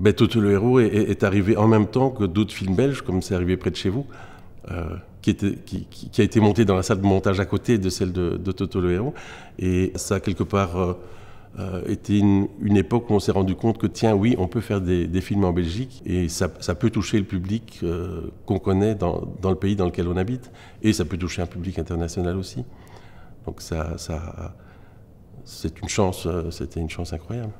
Ben, Toto le héros est, arrivé en même temps que d'autres films belges, comme c'est arrivé près de chez vous, euh, qui, était, qui, a été monté dans la salle de montage à côté de celle de, Toto le héros. Et ça a quelque part euh, euh été une, époque où on s'est rendu compte que, tiens, oui, on peut faire des, films en Belgique et ça, peut toucher le public euh, qu'on connaît dans, dans, le pays dans lequel on habite et ça peut toucher un public international aussi. Donc ça, ça c'est une chance, c'était une chance incroyable.